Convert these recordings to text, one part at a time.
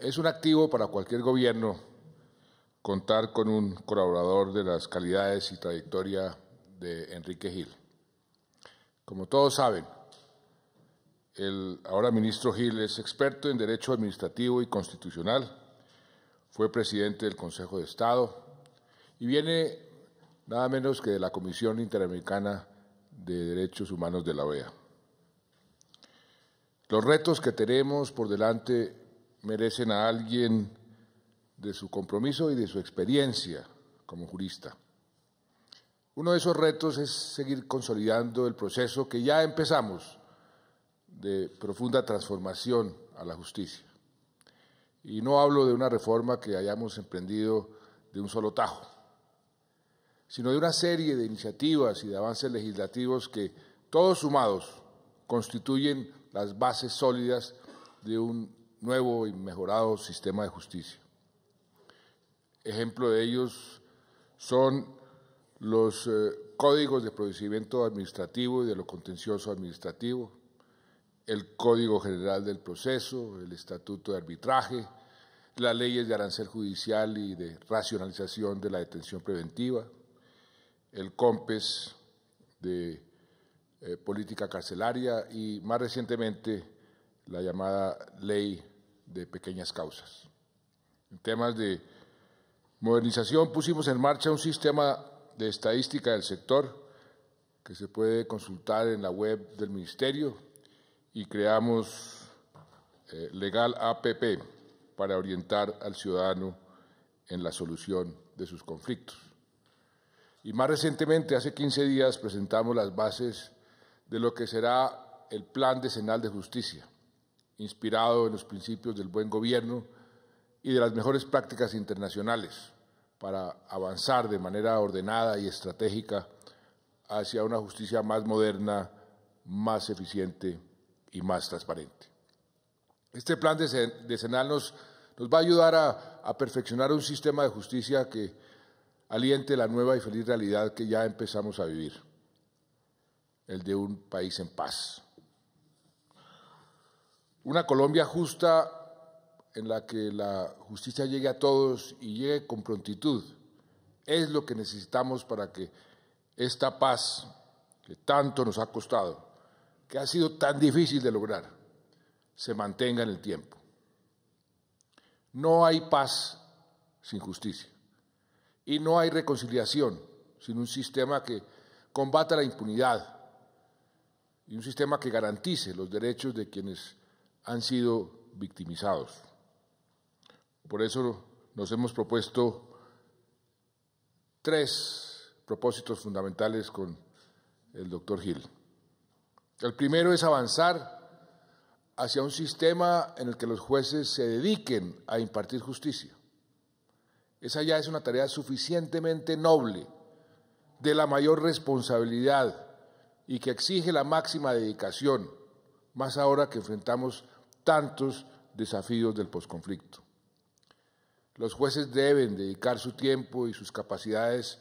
Es un activo para cualquier gobierno contar con un colaborador de las calidades y trayectoria de Enrique Gil. Como todos saben, el ahora ministro Gil es experto en Derecho Administrativo y Constitucional, fue presidente del Consejo de Estado y viene nada menos que de la Comisión Interamericana de Derechos Humanos de la OEA. Los retos que tenemos por delante merecen a alguien de su compromiso y de su experiencia como jurista. Uno de esos retos es seguir consolidando el proceso que ya empezamos de profunda transformación a la justicia. Y no hablo de una reforma que hayamos emprendido de un solo tajo, sino de una serie de iniciativas y de avances legislativos que, todos sumados, constituyen las bases sólidas de un nuevo y mejorado sistema de justicia. Ejemplo de ellos son los eh, códigos de procedimiento administrativo y de lo contencioso administrativo, el Código General del Proceso, el Estatuto de Arbitraje, las leyes de arancel judicial y de racionalización de la detención preventiva, el COMPES de eh, política carcelaria y más recientemente la llamada ley de pequeñas causas. En temas de modernización pusimos en marcha un sistema de estadística del sector que se puede consultar en la web del Ministerio y creamos eh, Legal APP para orientar al ciudadano en la solución de sus conflictos. Y más recientemente, hace 15 días, presentamos las bases de lo que será el Plan Decenal de Justicia, inspirado en los principios del buen gobierno y de las mejores prácticas internacionales para avanzar de manera ordenada y estratégica hacia una justicia más moderna, más eficiente y más transparente. Este plan decenal nos, nos va a ayudar a perfeccionar un sistema de justicia que aliente la nueva y feliz realidad que ya empezamos a vivir, el de un país en paz. Una Colombia justa en la que la justicia llegue a todos y llegue con prontitud. Es lo que necesitamos para que esta paz que tanto nos ha costado, que ha sido tan difícil de lograr, se mantenga en el tiempo. No hay paz sin justicia y no hay reconciliación sin un sistema que combata la impunidad y un sistema que garantice los derechos de quienes han sido victimizados. Por eso nos hemos propuesto tres propósitos fundamentales con el doctor Gil. El primero es avanzar hacia un sistema en el que los jueces se dediquen a impartir justicia. Esa ya es una tarea suficientemente noble, de la mayor responsabilidad y que exige la máxima dedicación, más ahora que enfrentamos tantos desafíos del posconflicto. Los jueces deben dedicar su tiempo y sus capacidades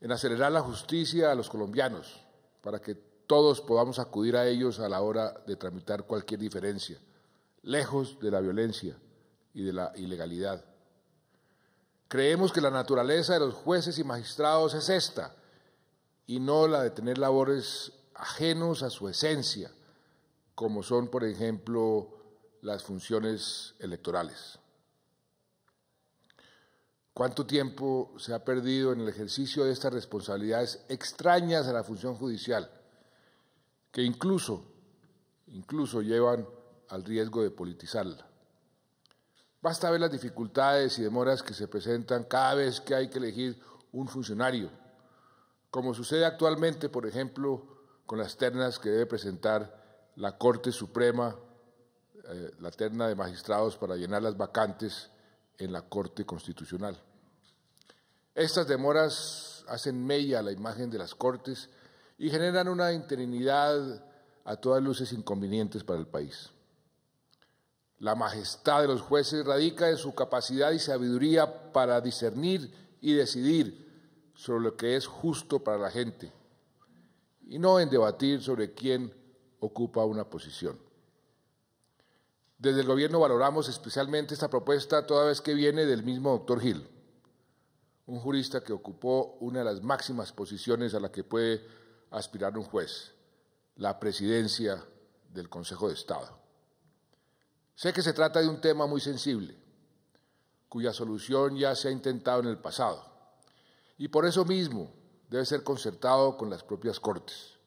en acelerar la justicia a los colombianos para que todos podamos acudir a ellos a la hora de tramitar cualquier diferencia, lejos de la violencia y de la ilegalidad. Creemos que la naturaleza de los jueces y magistrados es esta, y no la de tener labores ajenos a su esencia, como son, por ejemplo, las funciones electorales. ¿Cuánto tiempo se ha perdido en el ejercicio de estas responsabilidades extrañas a la función judicial, que incluso, incluso llevan al riesgo de politizarla? Basta ver las dificultades y demoras que se presentan cada vez que hay que elegir un funcionario, como sucede actualmente, por ejemplo, con las ternas que debe presentar la Corte Suprema eh, la terna de magistrados para llenar las vacantes en la Corte Constitucional. Estas demoras hacen mella a la imagen de las Cortes y generan una interinidad a todas luces inconvenientes para el país. La majestad de los jueces radica en su capacidad y sabiduría para discernir y decidir sobre lo que es justo para la gente y no en debatir sobre quién ocupa una posición. Desde el gobierno valoramos especialmente esta propuesta toda vez que viene del mismo doctor Gil, un jurista que ocupó una de las máximas posiciones a la que puede aspirar un juez, la presidencia del Consejo de Estado. Sé que se trata de un tema muy sensible, cuya solución ya se ha intentado en el pasado, y por eso mismo debe ser concertado con las propias Cortes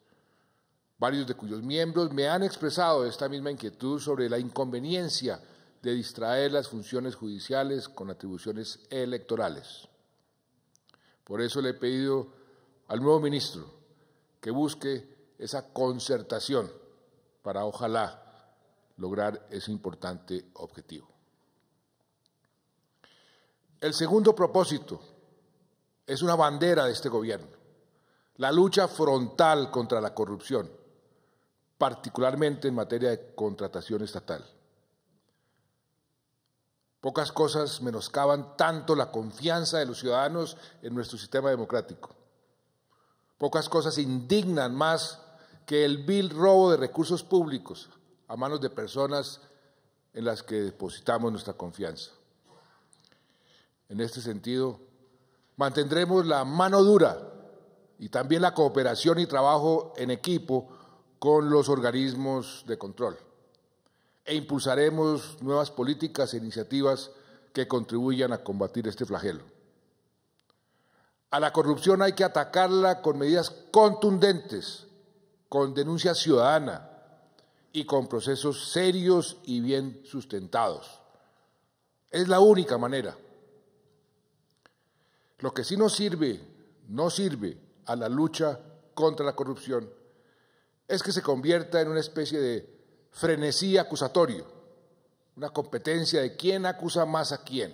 varios de cuyos miembros me han expresado esta misma inquietud sobre la inconveniencia de distraer las funciones judiciales con atribuciones electorales. Por eso le he pedido al nuevo ministro que busque esa concertación para ojalá lograr ese importante objetivo. El segundo propósito es una bandera de este gobierno, la lucha frontal contra la corrupción particularmente en materia de contratación estatal. Pocas cosas menoscaban tanto la confianza de los ciudadanos en nuestro sistema democrático. Pocas cosas indignan más que el vil robo de recursos públicos a manos de personas en las que depositamos nuestra confianza. En este sentido, mantendremos la mano dura y también la cooperación y trabajo en equipo con los organismos de control e impulsaremos nuevas políticas e iniciativas que contribuyan a combatir este flagelo. A la corrupción hay que atacarla con medidas contundentes, con denuncia ciudadana y con procesos serios y bien sustentados. Es la única manera. Lo que sí nos sirve, no sirve a la lucha contra la corrupción es que se convierta en una especie de frenesí acusatorio, una competencia de quién acusa más a quién,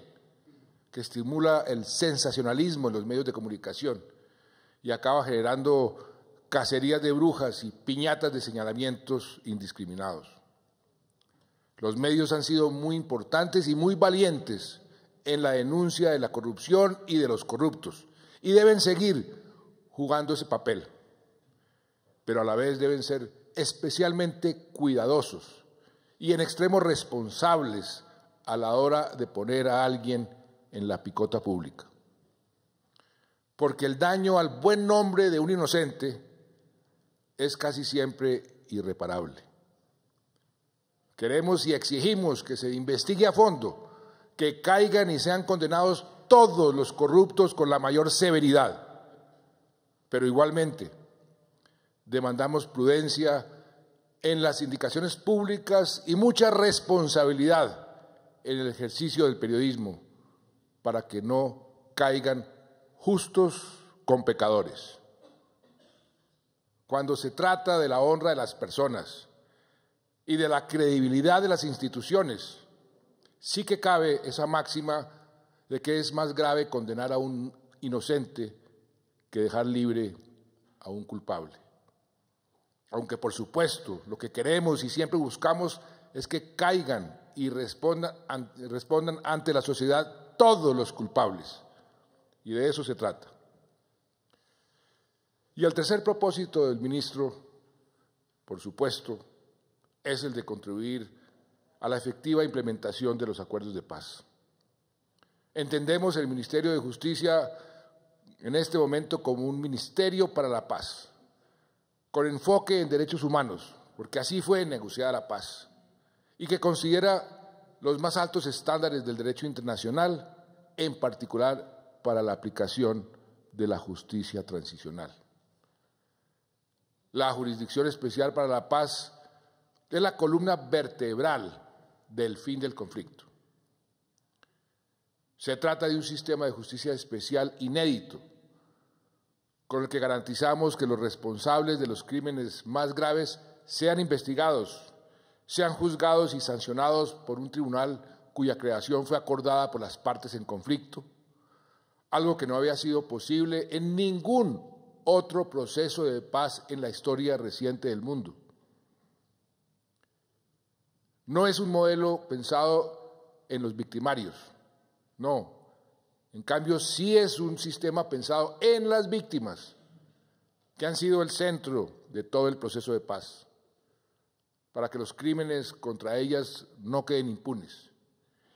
que estimula el sensacionalismo en los medios de comunicación y acaba generando cacerías de brujas y piñatas de señalamientos indiscriminados. Los medios han sido muy importantes y muy valientes en la denuncia de la corrupción y de los corruptos y deben seguir jugando ese papel pero a la vez deben ser especialmente cuidadosos y en extremo responsables a la hora de poner a alguien en la picota pública. Porque el daño al buen nombre de un inocente es casi siempre irreparable. Queremos y exigimos que se investigue a fondo, que caigan y sean condenados todos los corruptos con la mayor severidad. Pero igualmente, demandamos prudencia en las indicaciones públicas y mucha responsabilidad en el ejercicio del periodismo para que no caigan justos con pecadores. Cuando se trata de la honra de las personas y de la credibilidad de las instituciones, sí que cabe esa máxima de que es más grave condenar a un inocente que dejar libre a un culpable. Aunque por supuesto lo que queremos y siempre buscamos es que caigan y respondan, ante la sociedad todos los culpables. Y de eso se trata. Y el tercer propósito del ministro, por supuesto, es el de contribuir a la efectiva implementación de los acuerdos de paz. Entendemos el Ministerio de Justicia en este momento como un ministerio para la paz, con enfoque en derechos humanos, porque así fue negociada la paz, y que considera los más altos estándares del derecho internacional, en particular para la aplicación de la justicia transicional. La Jurisdicción Especial para la Paz es la columna vertebral del fin del conflicto. Se trata de un sistema de justicia especial inédito con el que garantizamos que los responsables de los crímenes más graves sean investigados, sean juzgados y sancionados por un tribunal cuya creación fue acordada por las partes en conflicto, algo que no había sido posible en ningún otro proceso de paz en la historia reciente del mundo. No es un modelo pensado en los victimarios, no, en cambio, sí es un sistema pensado en las víctimas, que han sido el centro de todo el proceso de paz, para que los crímenes contra ellas no queden impunes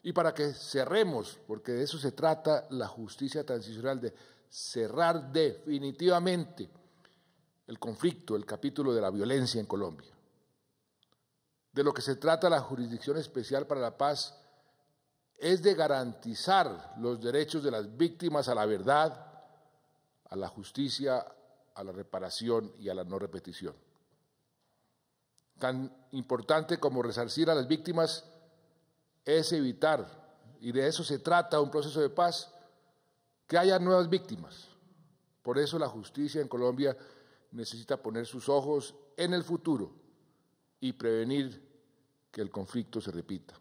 y para que cerremos, porque de eso se trata la justicia transicional, de cerrar definitivamente el conflicto, el capítulo de la violencia en Colombia. De lo que se trata la Jurisdicción Especial para la Paz es de garantizar los derechos de las víctimas a la verdad, a la justicia, a la reparación y a la no repetición. Tan importante como resarcir a las víctimas es evitar, y de eso se trata un proceso de paz, que haya nuevas víctimas. Por eso la justicia en Colombia necesita poner sus ojos en el futuro y prevenir que el conflicto se repita.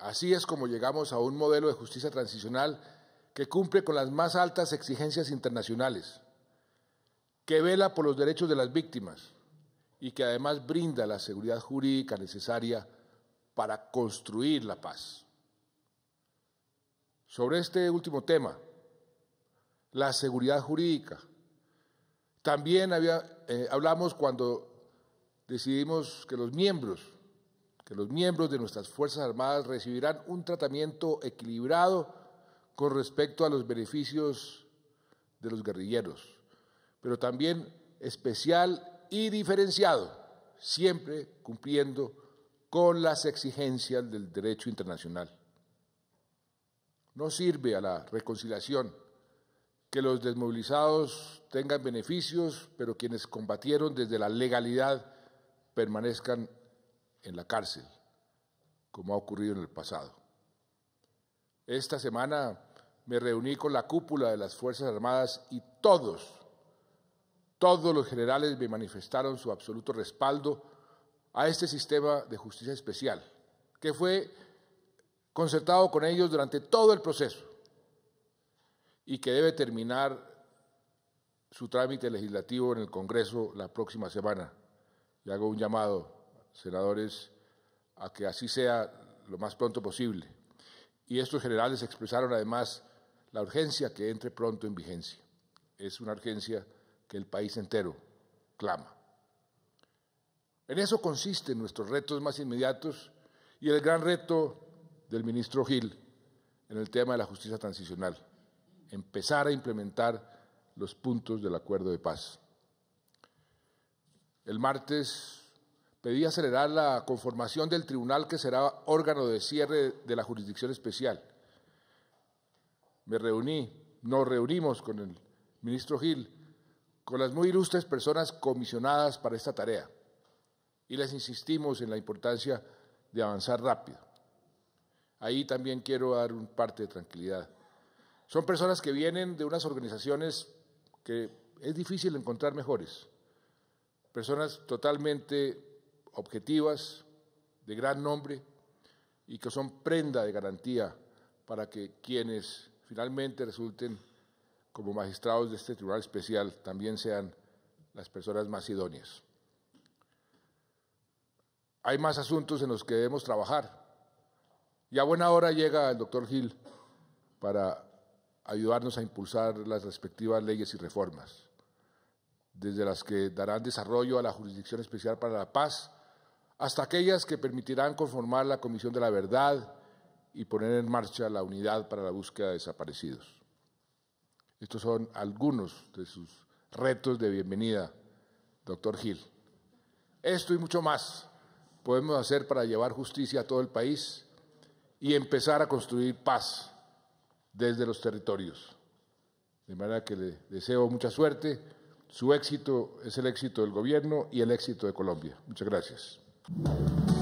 Así es como llegamos a un modelo de justicia transicional que cumple con las más altas exigencias internacionales, que vela por los derechos de las víctimas y que además brinda la seguridad jurídica necesaria para construir la paz. Sobre este último tema, la seguridad jurídica, también eh, hablamos cuando decidimos que los miembros los miembros de nuestras Fuerzas Armadas recibirán un tratamiento equilibrado con respecto a los beneficios de los guerrilleros, pero también especial y diferenciado, siempre cumpliendo con las exigencias del derecho internacional. No sirve a la reconciliación que los desmovilizados tengan beneficios, pero quienes combatieron desde la legalidad permanezcan en la cárcel, como ha ocurrido en el pasado. Esta semana me reuní con la cúpula de las Fuerzas Armadas y todos, todos los generales me manifestaron su absoluto respaldo a este sistema de justicia especial, que fue concertado con ellos durante todo el proceso y que debe terminar su trámite legislativo en el Congreso la próxima semana. Y hago un llamado senadores a que así sea lo más pronto posible. Y estos generales expresaron además la urgencia que entre pronto en vigencia. Es una urgencia que el país entero clama. En eso consisten nuestros retos más inmediatos y el gran reto del ministro Gil en el tema de la justicia transicional, empezar a implementar los puntos del acuerdo de paz. El martes Pedí acelerar la conformación del tribunal que será órgano de cierre de la jurisdicción especial. Me reuní, nos reunimos con el ministro Gil, con las muy ilustres personas comisionadas para esta tarea y les insistimos en la importancia de avanzar rápido. Ahí también quiero dar un parte de tranquilidad. Son personas que vienen de unas organizaciones que es difícil encontrar mejores, personas totalmente objetivas, de gran nombre y que son prenda de garantía para que quienes finalmente resulten como magistrados de este Tribunal Especial también sean las personas más idóneas. Hay más asuntos en los que debemos trabajar y a buena hora llega el doctor Gil para ayudarnos a impulsar las respectivas leyes y reformas, desde las que darán desarrollo a la Jurisdicción Especial para la Paz, hasta aquellas que permitirán conformar la Comisión de la Verdad y poner en marcha la unidad para la búsqueda de desaparecidos. Estos son algunos de sus retos de bienvenida, doctor Gil. Esto y mucho más podemos hacer para llevar justicia a todo el país y empezar a construir paz desde los territorios. De manera que le deseo mucha suerte. Su éxito es el éxito del gobierno y el éxito de Colombia. Muchas gracias. Thank you.